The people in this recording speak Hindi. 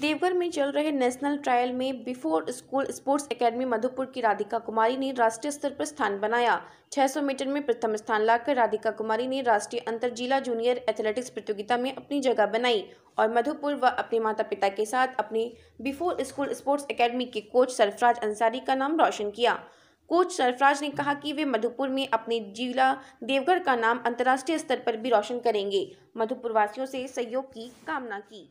देवघर में चल रहे नेशनल ट्रायल में before school sports academy Madhupur की राधिका कुमारी ने राष्ट्रीय स्तर पर स्थान बनाया 600 मीटर में प्रथम स्थान लाकर राधिका कुमारी ने राष्ट्रीय अंतर जिला जूनियर एथलेटिक्स प्रतियोगिता में अपनी जगह बनाई और मधुपुर व अपने माता पिता के साथ अपने बिफोर स्कूल स्पोर्ट्स अकेडमी के कोच सरफराज अंसारी का नाम रोशन किया कोच सरफराज ने कहा कि वे मधुपुर में अपने जिला देवगढ़ का नाम अंतर्राष्ट्रीय स्तर पर भी रोशन करेंगे मधुपुर वासियों से सहयोग की कामना की